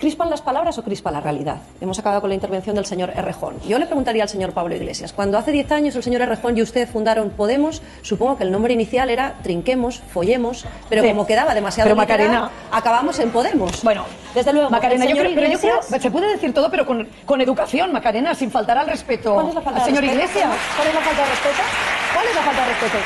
¿Crispan las palabras o crispa la realidad? Hemos acabado con la intervención del señor Errejón. Yo le preguntaría al señor Pablo Iglesias, cuando hace 10 años el señor Errejón y usted fundaron Podemos, supongo que el nombre inicial era Trinquemos, Follemos, pero como quedaba demasiado pero Macarena, acabamos en Podemos. Bueno, desde luego, Macarena, yo creo, yo se puede decir todo, pero con, educación, Macarena, sin faltar al respeto es la falta señor Iglesias. ¿Cuál es la falta de respeto? ¿Cuál es la falta de respeto?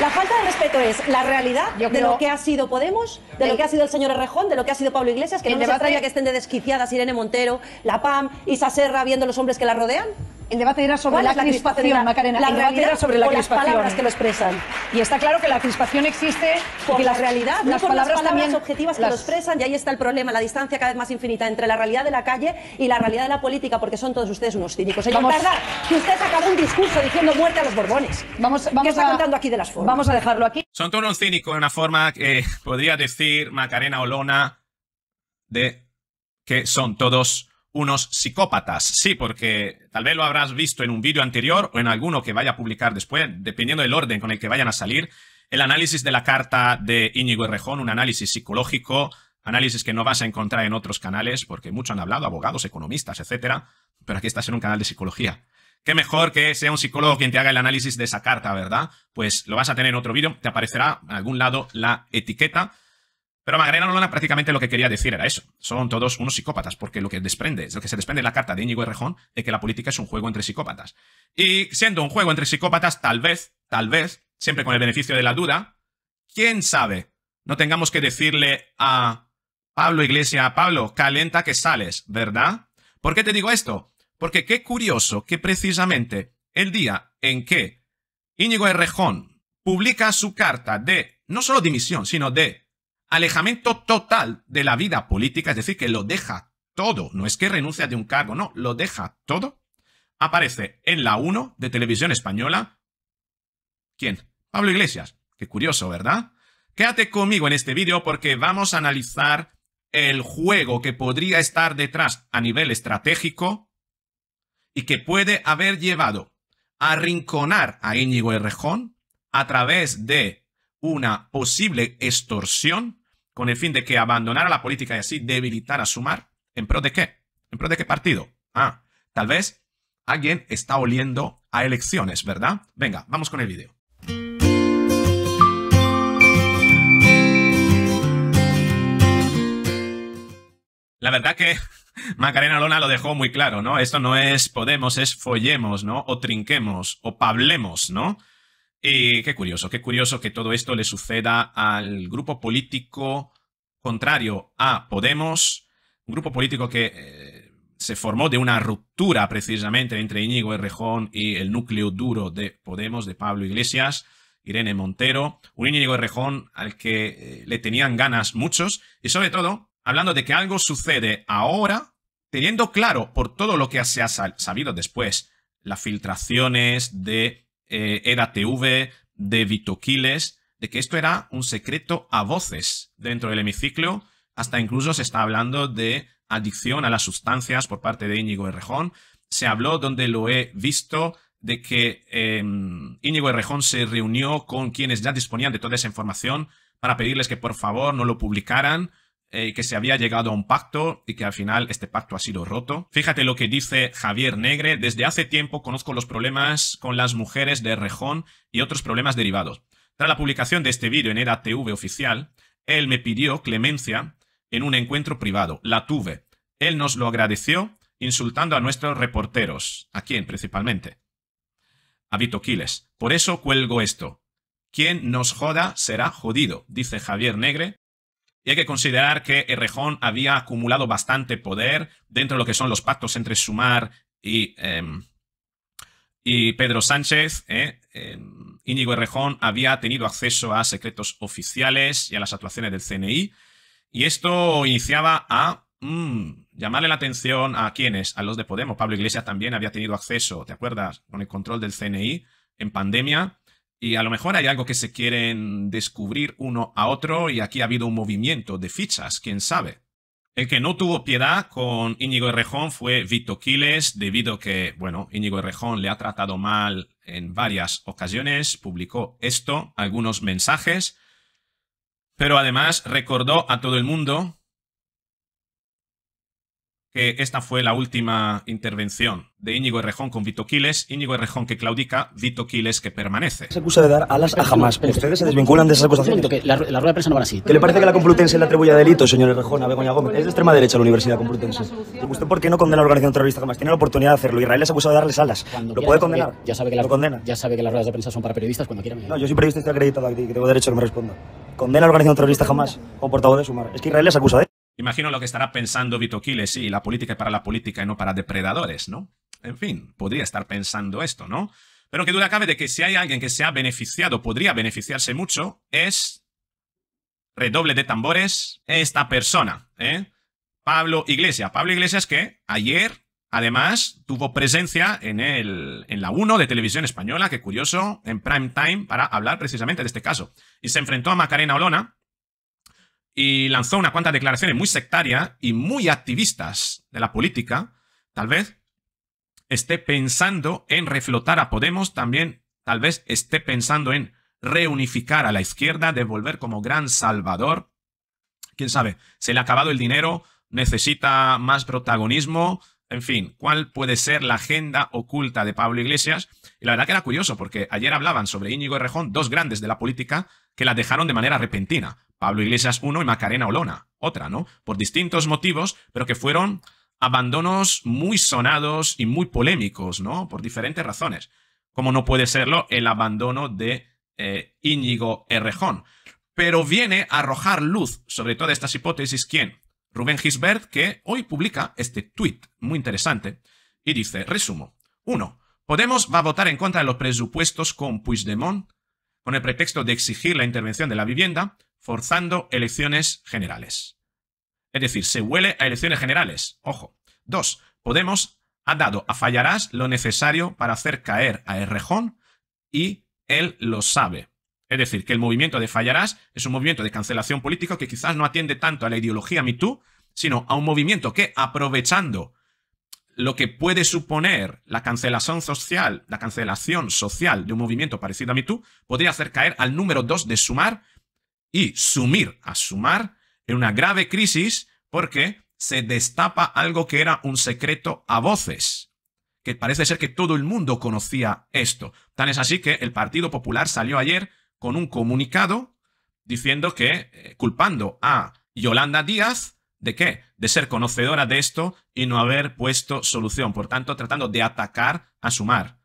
La falta de respeto es la realidad de lo que ha sido Podemos, de lo que ha sido el señor Errejón, de lo que ha sido Pablo Iglesias, que no nos extraña que estén de desquiciadas Irene Montero, la PAM, y Serra, viendo los hombres que la rodean el debate era sobre la, crispación, Macarena. La el debate era sobre las palabras que lo expresan. Y está claro que la crispación existe Porque la realidad, las, por palabras las palabras también, objetivas que lo expresan. Y ahí está el problema, la distancia cada vez más infinita entre la realidad de la calle y la realidad de la política, porque son todos ustedes unos cínicos. Señor vamos... Tardar, que usted acabó un discurso diciendo muerte a los borbones. Vamos, ¿Qué está contando aquí de las formas? Vamos a dejarlo aquí. Son todos unos cínicos, una forma que podría decir Macarena Olona de que son todos unos psicópatas. Sí, porque tal vez lo habrás visto en un vídeo anterior o en alguno que vaya a publicar después, dependiendo del orden con el que vayan a salir, el análisis de la carta de Íñigo Errejón, un análisis psicológico, análisis que no vas a encontrar en otros canales, porque muchos han hablado, abogados, economistas, etcétera, pero aquí estás en un canal de psicología. Qué mejor que sea un psicólogo quien te haga el análisis de esa carta, ¿verdad? Pues lo vas a tener en otro vídeo, te aparecerá en algún lado la etiqueta pero Magdalena Lona prácticamente lo que quería decir era eso. Son todos unos psicópatas, porque lo que desprende, es lo que se desprende en la carta de Íñigo Errejón, es que la política es un juego entre psicópatas. Y siendo un juego entre psicópatas, tal vez, tal vez, siempre con el beneficio de la duda, quién sabe, no tengamos que decirle a Pablo Iglesia, Pablo, calenta que sales, ¿verdad? ¿Por qué te digo esto? Porque qué curioso que precisamente el día en que Íñigo Errejón publica su carta de, no solo dimisión, sino de alejamiento total de la vida política, es decir, que lo deja todo, no es que renuncia de un cargo, no, lo deja todo, aparece en la 1 de televisión española. ¿Quién? Pablo Iglesias. Qué curioso, ¿verdad? Quédate conmigo en este vídeo porque vamos a analizar el juego que podría estar detrás a nivel estratégico y que puede haber llevado a rinconar a Íñigo Errejón a través de una posible extorsión con el fin de que abandonara la política y así debilitar a Sumar. ¿En pro de qué? ¿En pro de qué partido? Ah, tal vez alguien está oliendo a elecciones, ¿verdad? Venga, vamos con el video. La verdad que Macarena Lona lo dejó muy claro, ¿no? Esto no es Podemos, es Follemos, ¿no? O Trinquemos, o Pablemos, ¿no? Y eh, qué curioso, qué curioso que todo esto le suceda al grupo político contrario a Podemos, un grupo político que eh, se formó de una ruptura precisamente entre Íñigo Errejón y el núcleo duro de Podemos, de Pablo Iglesias, Irene Montero, un Íñigo Errejón al que eh, le tenían ganas muchos, y sobre todo, hablando de que algo sucede ahora, teniendo claro por todo lo que se ha sabido después, las filtraciones de eh, era TV, de Vitoquiles, de que esto era un secreto a voces dentro del hemiciclo, hasta incluso se está hablando de adicción a las sustancias por parte de Íñigo Errejón. Se habló, donde lo he visto, de que em, Íñigo Errejón se reunió con quienes ya disponían de toda esa información para pedirles que por favor no lo publicaran eh, que se había llegado a un pacto y que al final este pacto ha sido roto. Fíjate lo que dice Javier Negre, desde hace tiempo conozco los problemas con las mujeres de Rejón y otros problemas derivados. Tras la publicación de este vídeo en ERA-TV oficial, él me pidió clemencia en un encuentro privado. La tuve. Él nos lo agradeció insultando a nuestros reporteros. ¿A quién principalmente? A Vito Quiles. Por eso cuelgo esto. Quien nos joda será jodido, dice Javier Negre, y hay que considerar que Errejón había acumulado bastante poder dentro de lo que son los pactos entre Sumar y, em, y Pedro Sánchez. ¿eh? Em, Íñigo Errejón había tenido acceso a secretos oficiales y a las actuaciones del CNI. Y esto iniciaba a mm, llamarle la atención a quienes, a los de Podemos. Pablo Iglesias también había tenido acceso, ¿te acuerdas? Con el control del CNI en pandemia. Y a lo mejor hay algo que se quieren descubrir uno a otro y aquí ha habido un movimiento de fichas, quién sabe. El que no tuvo piedad con Íñigo Errejón fue Vito Quiles, debido a que, bueno, Íñigo Errejón le ha tratado mal en varias ocasiones, publicó esto, algunos mensajes, pero además recordó a todo el mundo que esta fue la última intervención de Íñigo Errejón con Vito Quiles, Íñigo Errejón que claudica, Vito Quiles que permanece. Se acusa de dar alas a jamás. ¿Ustedes se desvinculan de esas acusaciones? Que la, rueda de prensa no va así. ¿Qué le parece que la Complutense le atribuye a delito, señor Errejón, a Begoña Gómez? Es de extrema derecha la Universidad Complutense. ¿Usted por qué no condena a la organización terrorista jamás? Tiene la oportunidad de hacerlo. Israel les acusa de darles alas. ¿Lo puede condenar? Ya sabe, que las, condena? ya sabe que las ruedas de prensa son para periodistas cuando quieran. No, yo soy periodista y estoy acreditado aquí, que tengo derecho a que me responda. ¿Condena a la organización terrorista jamás? Como portavoz de Sumar. Es que Israel les acusa de... Imagino lo que estará pensando Vito Quiles, sí, la política es para la política y no para depredadores, ¿no? En fin, podría estar pensando esto, ¿no? Pero que duda cabe de que si hay alguien que se ha beneficiado, podría beneficiarse mucho, es, redoble de tambores, esta persona, ¿eh? Pablo Iglesias. Pablo Iglesias que ayer, además, tuvo presencia en, el, en la 1 de Televisión Española, que curioso, en prime time, para hablar precisamente de este caso. Y se enfrentó a Macarena Olona, y lanzó una cuantas declaraciones muy sectaria y muy activistas de la política, tal vez, esté pensando en reflotar a Podemos, también tal vez esté pensando en reunificar a la izquierda, devolver como gran salvador. Quién sabe, se le ha acabado el dinero, necesita más protagonismo. En fin, ¿cuál puede ser la agenda oculta de Pablo Iglesias? Y la verdad que era curioso, porque ayer hablaban sobre Íñigo Rejón, dos grandes de la política, que la dejaron de manera repentina. Pablo Iglesias uno y Macarena Olona, otra, ¿no? Por distintos motivos, pero que fueron abandonos muy sonados y muy polémicos, ¿no? Por diferentes razones. Como no puede serlo el abandono de eh, Íñigo Errejón. Pero viene a arrojar luz sobre todas estas hipótesis ¿quién? Rubén Gisbert, que hoy publica este tweet muy interesante y dice, resumo. uno, Podemos va a votar en contra de los presupuestos con Puigdemont con el pretexto de exigir la intervención de la vivienda, forzando elecciones generales. Es decir, se huele a elecciones generales. Ojo. Dos, Podemos ha dado a Fallarás lo necesario para hacer caer a Errejón y él lo sabe. Es decir, que el movimiento de Fallarás es un movimiento de cancelación política que quizás no atiende tanto a la ideología MeToo, sino a un movimiento que, aprovechando lo que puede suponer la cancelación social, la cancelación social de un movimiento parecido a MeToo, podría hacer caer al número dos de Sumar y sumir a Sumar en una grave crisis porque se destapa algo que era un secreto a voces, que parece ser que todo el mundo conocía esto. Tan es así que el Partido Popular salió ayer con un comunicado diciendo que, eh, culpando a Yolanda Díaz, ¿de qué? De ser conocedora de esto y no haber puesto solución. Por tanto, tratando de atacar a Sumar.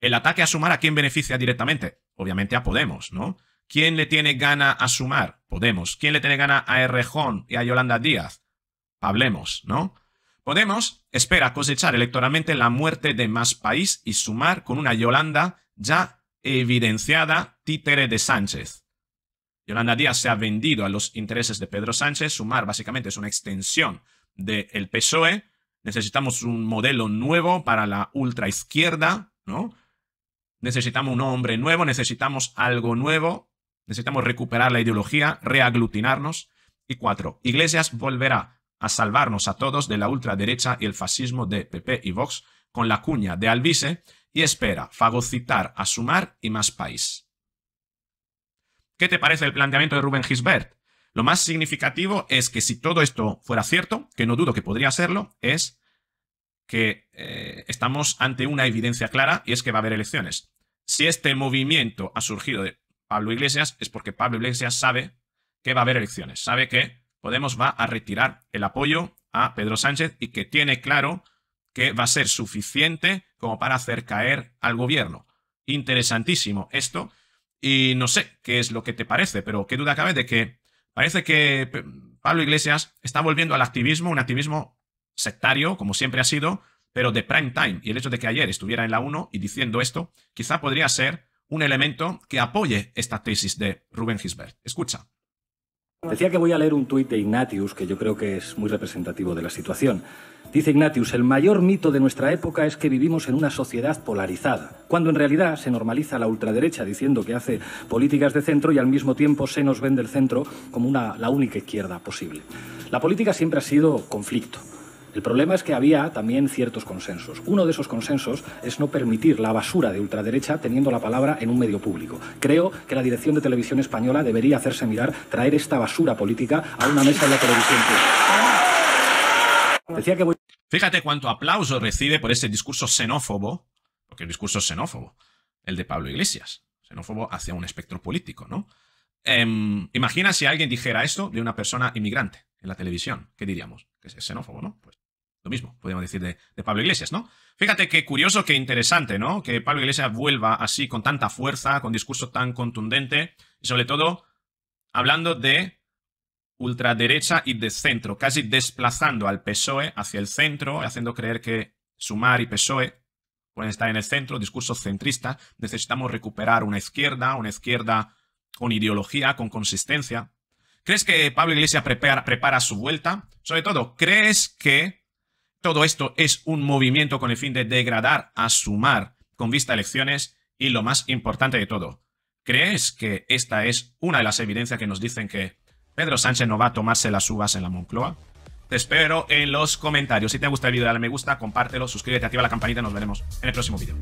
El ataque a Sumar, ¿a quién beneficia directamente? Obviamente a Podemos, ¿no? ¿Quién le tiene gana a Sumar? Podemos. ¿Quién le tiene gana a Errejón y a Yolanda Díaz? Hablemos, ¿no? Podemos espera cosechar electoralmente la muerte de más país y sumar con una Yolanda ya evidenciada títere de Sánchez. Yolanda Díaz se ha vendido a los intereses de Pedro Sánchez, sumar básicamente es una extensión del PSOE, necesitamos un modelo nuevo para la ultraizquierda, ¿no? Necesitamos un hombre nuevo, necesitamos algo nuevo, Necesitamos recuperar la ideología, reaglutinarnos. Y cuatro, Iglesias volverá a salvarnos a todos de la ultraderecha y el fascismo de PP y Vox con la cuña de Alvise y espera fagocitar a Sumar y más país. ¿Qué te parece el planteamiento de Rubén Gisbert? Lo más significativo es que si todo esto fuera cierto, que no dudo que podría serlo, es que eh, estamos ante una evidencia clara y es que va a haber elecciones. Si este movimiento ha surgido de Pablo Iglesias es porque Pablo Iglesias sabe que va a haber elecciones, sabe que Podemos va a retirar el apoyo a Pedro Sánchez y que tiene claro que va a ser suficiente como para hacer caer al gobierno. Interesantísimo esto. Y no sé qué es lo que te parece, pero qué duda cabe de que parece que Pablo Iglesias está volviendo al activismo, un activismo sectario, como siempre ha sido, pero de prime time. Y el hecho de que ayer estuviera en la 1 y diciendo esto, quizá podría ser un elemento que apoye esta tesis de Rubén Gisbert. Escucha. Decía que voy a leer un tuit de Ignatius que yo creo que es muy representativo de la situación. Dice Ignatius, el mayor mito de nuestra época es que vivimos en una sociedad polarizada, cuando en realidad se normaliza la ultraderecha diciendo que hace políticas de centro y al mismo tiempo se nos vende el centro como la única izquierda posible. La política siempre ha sido conflicto. El problema es que había también ciertos consensos. Uno de esos consensos es no permitir la basura de ultraderecha teniendo la palabra en un medio público. Creo que la dirección de televisión española debería hacerse mirar, traer esta basura política a una mesa de la televisión Fíjate cuánto aplauso recibe por ese discurso xenófobo, porque el discurso es xenófobo, el de Pablo Iglesias, xenófobo hacia un espectro político, ¿no? Em, imagina si alguien dijera esto de una persona inmigrante en la televisión, ¿qué diríamos? Que es xenófobo, ¿no? Pues lo mismo, podemos decir, de, Pablo Iglesias, ¿no? Fíjate qué curioso, qué interesante, ¿no? Que Pablo Iglesias vuelva así con tanta fuerza, con discurso tan contundente, y sobre todo hablando de ultraderecha y de centro, casi desplazando al PSOE hacia el centro, haciendo creer que Sumar y PSOE pueden estar en el centro, discurso centrista, necesitamos recuperar una izquierda, una izquierda con ideología, con consistencia. ¿Crees que Pablo Iglesias prepara su vuelta? Sobre todo, ¿crees que todo esto es un movimiento con el fin de degradar a sumar con vista a elecciones y lo más importante de todo, ¿crees que esta es una de las evidencias que nos dicen que Pedro Sánchez no va a tomarse las uvas en la Moncloa? Te espero en los comentarios. Si te gusta el video, dale me gusta, compártelo, suscríbete, activa la campanita y nos veremos en el próximo video.